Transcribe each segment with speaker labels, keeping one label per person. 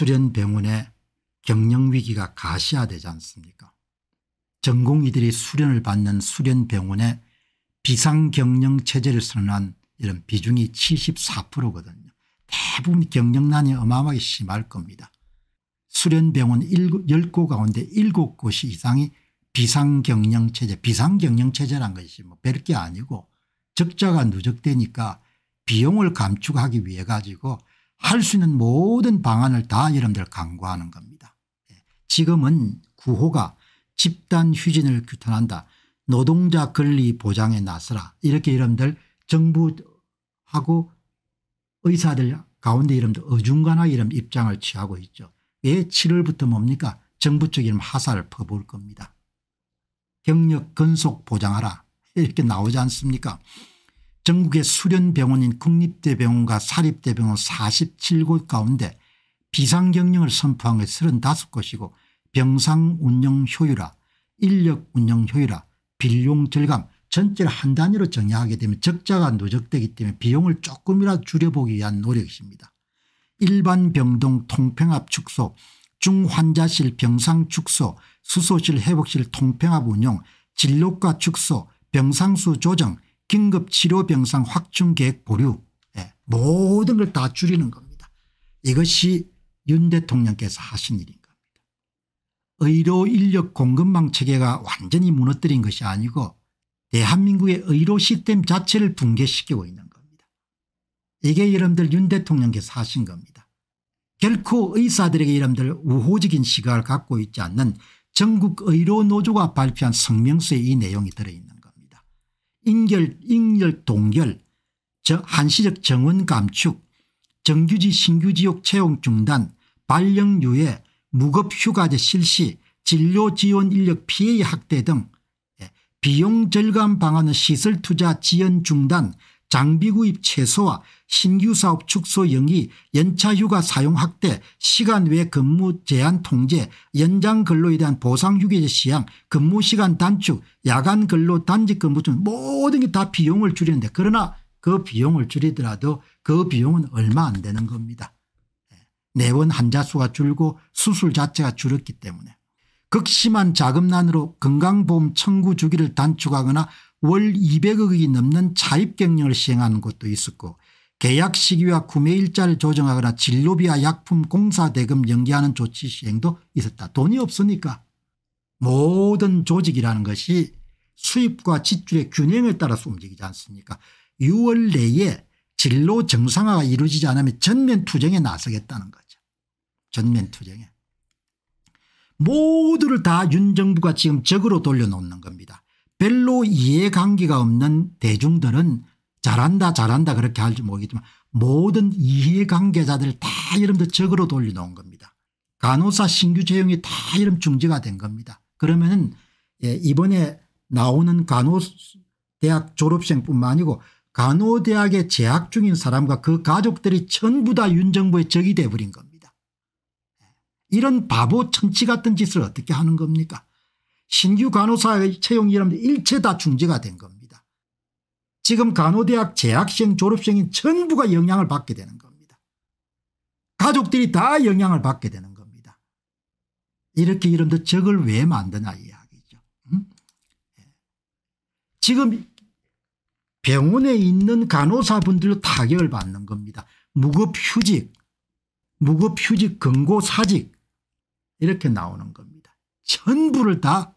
Speaker 1: 수련병원의 경영위기가 가시화되지 않습니까 전공의들이 수련을 받는 수련병원의 비상경영체제를 선언한 이런 비중이 74%거든요. 대부분 경영난이 어마어마하게 심할 겁니다. 수련병원 10곳 가운데 7곳이 상이 비상경영체제 비상경영체제란 것이 뭐 별게 아니고 적자가 누적되니까 비용을 감축하기 위해 가지고 할수 있는 모든 방안을 다 여러분들 강구하는 겁니다. 예. 지금은 구호가 집단 휴진을 규탄한다. 노동자 권리 보장에 나서라. 이렇게 여러분들 정부하고 의사들 가운데 여러분들 어중간하게 이런 입장을 취하고 있죠. 왜 7월부터 뭡니까 정부 쪽이 하사를 퍼부을 겁니다. 경력 근속 보장하라 이렇게 나오지 않습니까 전국의 수련병원인 국립대병원과 사립대병원 47곳 가운데 비상경영을 선포한 게 35곳이고 병상 운영 효율화 인력 운영 효율화 빌용 절감 전체를 한 단위로 정의하게 되면 적자가 누적되기 때문에 비용을 조금이라도 줄여보기 위한 노력입니다. 일반 병동 통평합 축소 중환자실 병상 축소 수소실 회복실 통평합 운영 진료과 축소 병상수 조정 긴급치료 병상 확충 계획 보류 예, 모든 걸 다 줄이는 겁니다. 이것이 윤 대통령께서 하신 일인 겁니다. 의료 인력 공급망 체계가 완전히 무너뜨린 것이 아니고 대한민국의 의료 시스템 자체를 붕괴시키고 있는 겁니다. 이게 여러분들 윤 대통령께서 하신 겁니다. 결코 의사들에게 여러분들 우호적인 시각을 갖고 있지 않는 전국 의료노조가 발표한 성명서에 이 내용이 들어있는 인결 잉열 동결 즉 한시적 정원 감축 정규직 신규지역 채용 중단 발령 유예 무급휴가제 실시 진료지원 인력 피해 확대 등 예, 비용 절감 방안은 시설 투자 지연 중단 장비 구입 최소화, 신규 사업 축소 영위, 연차 휴가 사용 확대, 시간 외 근무 제한 통제, 연장 근로에 대한 보상 휴게제 시향 근무 시간 단축, 야간 근로 단직 근무 등 모든 게 다 비용을 줄이는데 그러나 그 비용을 줄이더라도 그 비용은 얼마 안 되는 겁니다. 내원 예, 환자 수가 줄고 수술 자체가 줄었기 때문에 극심한 자금난으로 건강보험 청구 주기를 단축하거나 월 200억이 넘는 차입경영을 시행하는 곳도 있었고 계약 시기와 구매 일자를 조정하거나 진료비와 약품 공사 대금 연기하는 조치 시행도 있었다. 돈이 없으니까 모든 조직이라는 것이 수입과 지출의 균형에 따라서 움직이지 않습니까 6월 내에 진로 정상화가 이루어지지 않으면 전면 투쟁에 나서겠다는 거죠. 전면 투쟁에. 모두를 다 윤 정부가 지금 적으로 돌려놓는 겁니다. 별로 이해관계가 없는 대중들은 잘한다 잘한다 그렇게 할지 모르겠지만 모든 이해관계자들 다 여러분들 적으로 돌려놓은 겁니다. 간호사 신규 채용이 다 이름 중지가 된 겁니다. 그러면은 예, 이번에 나오는 간호대학 졸업생뿐만 아니고 간호대학에 재학 중인 사람과 그 가족들이 전부 다 윤정부의 적이 돼버린 겁니다. 이런 바보 천치 같은 짓을 어떻게 하는 겁니까 신규 간호사의 채용이라면 일체 다 중지가 된 겁니다. 지금 간호대학 재학생 졸업생인 전부가 영향을 받게 되는 겁니다. 가족들이 다 영향을 받게 되는 겁니다. 이렇게 이런데 적을 왜 만드냐 이야기죠. 음? 지금 병원에 있는 간호사분들 타격을 받는 겁니다. 무급휴직, 무급휴직, 근고사직 이렇게 나오는 겁니다. 전부를 다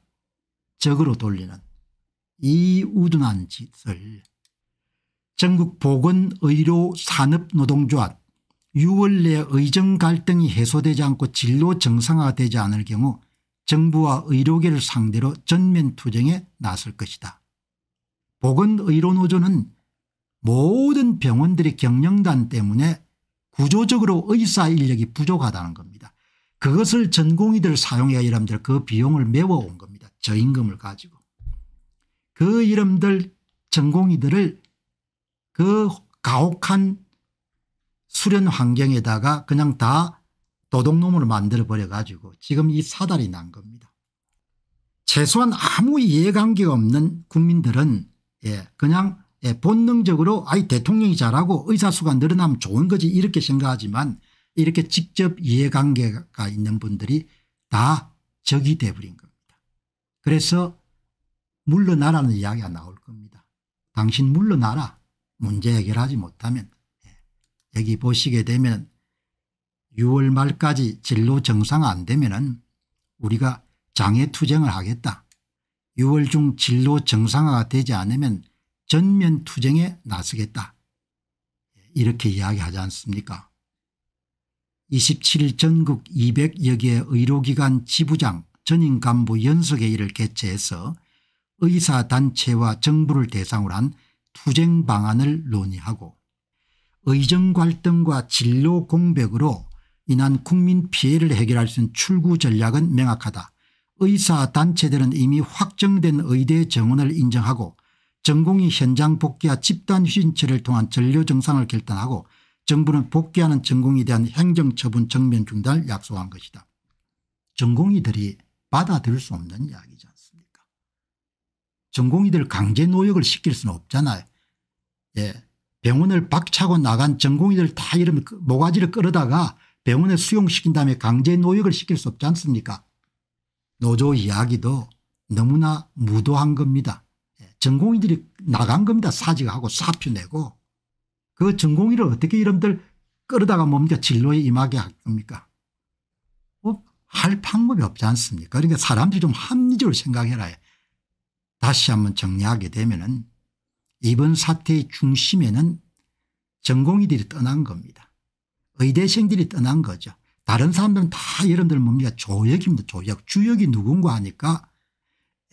Speaker 1: 적으로 돌리는 이 우둔한 짓을 전국보건의료산업노동조합 6월 내 의정 갈등이 해소되지 않고 진로 정상화되지 않을 경우 정부와 의료계를 상대로 전면 투쟁에 나설 것이다. 보건의료노조는 모든 병원들의 경영단 때문에 구조적으로 의사 인력이 부족하다는 겁니다. 그것을 전공의들 사용해야 이람들 그 비용을 메워온 겁니다. 저임금을 가지고 그 이름들 전공이들을 그 가혹한 수련 환경에다가 그냥 다 도둑놈으로 만들어버려가지고 지금 이 사달이 난 겁니다. 최소한 아무 이해관계가 없는 국민들은 예 그냥 예 본능적으로 아이 대통령이 잘하고 의사수가 늘어나면 좋은 거지 이렇게 생각하지만 이렇게 직접 이해관계가 있는 분들이 다 적이 돼버린 겁니다. 그래서 물러나라는 이야기가 나올 겁니다. 당신 물러나라. 문제 해결하지 못하면. 예. 여기 보시게 되면 6월 말까지 진로 정상안 되면 우리가 장애투쟁을 하겠다. 6월 중 진로 정상화가 되지 않으면 전면 투쟁에 나서겠다. 예. 이렇게 이야기하지 않습니까 27일 전국 200여 개 의료기관 지부장 전임 간부 연석회의를 개최해서 의사단체와 정부를 대상으로 한 투쟁 방안을 논의하고 의정 갈등과 진로 공백으로 인한 국민 피해를 해결할 수 있는 출구 전략은 명확하다. 의사단체들은 이미 확정된 의대 정원을 인정하고 전공이 현장 복귀와 집단 휴진체를 통한 전료 정상을 결단하고 정부는 복귀하는 전공에 대한 행정처분 정면 중단을 약속한 것이다. 전공이들이 받아들일 수 없는 이야기지 않습니까? 전공의들 강제 노역을 시킬 수는 없잖아요. 예. 병원을 박차고 나간 전공의들 다 이러면 그 모가지를 끌어다가 병원에 수용시킨 다음에 강제 노역을 시킬 수 없지 않습니까? 노조 이야기도 너무나 무도한 겁니다. 예, 전공의들이 나간 겁니다. 사직하고 사표 내고. 그 전공의를 어떻게 이름들 끌어다가 뭡니까 진로에 임하게 할 겁니까? 할 방법이 없지 않습니까 그러니까 사람들이 좀 합리적으로 생각해라 다시 한번 정리하게 되면 은 이번 사태의 중심에는 전공의들이 떠난 겁니다. 의대생들이 떠난 거죠. 다른 사람들은 다 여러분들 뭡니까 조역입니다. 조역. 주역이 누군가 하니까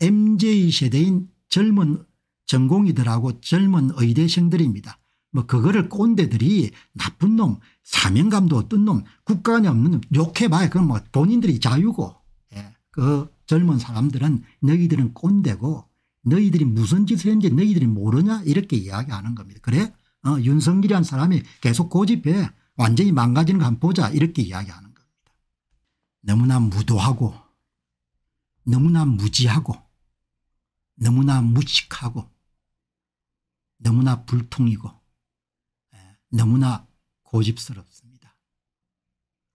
Speaker 1: MZ세대인 젊은 전공의들하고 젊은 의대생들입니다. 뭐 그거를 꼰대들이 나쁜 놈 사명감도 어떤 놈 국가관이 없는 놈 욕해봐야 그건 뭐 본인들이 자유고 예. 그 젊은 사람들은 너희들은 꼰대고 너희들이 무슨 짓을 했는지 너희들이 모르냐 이렇게 이야기하는 겁니다. 그래 어, 윤석열이란 사람이 계속 고집해 완전히 망가지는 거 한번 보자 이렇게 이야기하는 겁니다. 너무나 무도하고 너무나 무지하고 너무나 무식하고 너무나 불통이고 너무나 고집스럽습니다.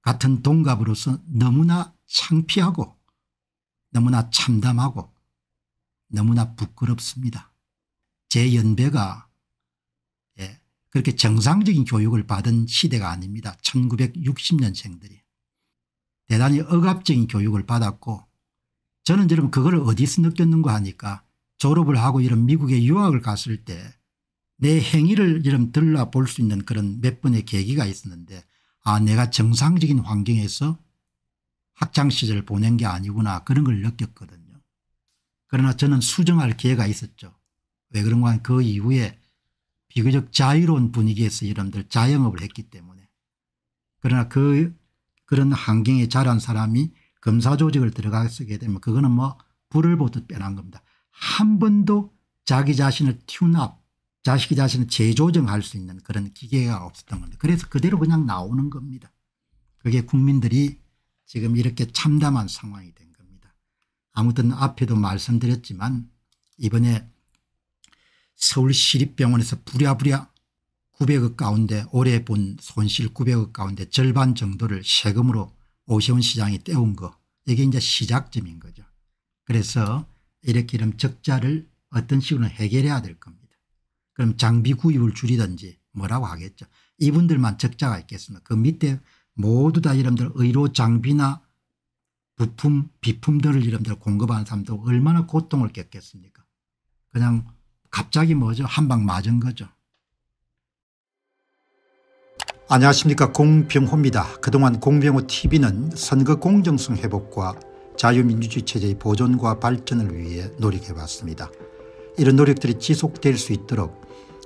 Speaker 1: 같은 동갑으로서 너무나 창피하고 너무나 참담하고 너무나 부끄럽습니다. 제 연배가 예, 그렇게 정상적인 교육을 받은 시대가 아닙니다. 1960년생들이. 대단히 억압적인 교육을 받았고 저는 지금 그걸 어디서 느꼈는가 하니까 졸업을 하고 이런 미국에 유학을 갔을 때내 행위를 이름 들러볼 수 있는 그런 몇 번의 계기가 있었는데 아 내가 정상적인 환경에서 학창시절 을 보낸 게 아니구나 그런 걸 느꼈거든요. 그러나 저는 수정할 기회가 있었죠. 왜 그런가 하면 그 이후에 비교적 자유로운 분위기에서 여러분들 자영업을 했기 때문에 그러나 그 그런 환경에 자란 사람이 검사 조직을 들어가게 되면 그거는 뭐 불을 보듯 빼난 겁니다. 한 번도 자기 자신을 튠업 자식이 자신을 재조정할 수 있는 그런 기계가 없었던 겁니다. 그래서 그대로 그냥 나오는 겁니다. 그게 국민들이 지금 이렇게 참담한 상황이 된 겁니다. 아무튼 앞에도 말씀드렸지만 이번에 서울시립병원에서 부랴부랴 900억 가운데 올해 본 손실 900억 가운데 절반 정도를 세금으로 오세훈 시장이 떼운 거 이게 이제 시작점인 거죠. 그래서 이렇게 이런 적자를 어떤 식으로 해결해야 될 겁니다. 그럼 장비 구입을 줄이든지 뭐라고 하겠죠. 이분들만 적자가 있겠습니다. 그 밑에 모두 다 이름들 의료 장비나 부품 비품들을 이름들 공급하는 사람들 얼마나 고통을 겪겠습니까. 그냥 갑자기 뭐죠 한방 맞은 거죠. 안녕하십니까 공병호입니다. 그동안 공병호 tv는 선거 공정성 회복과 자유민주주의 체제의 보존과 발전을 위해 노력해왔습니다. 이런 노력들이 지속될 수 있도록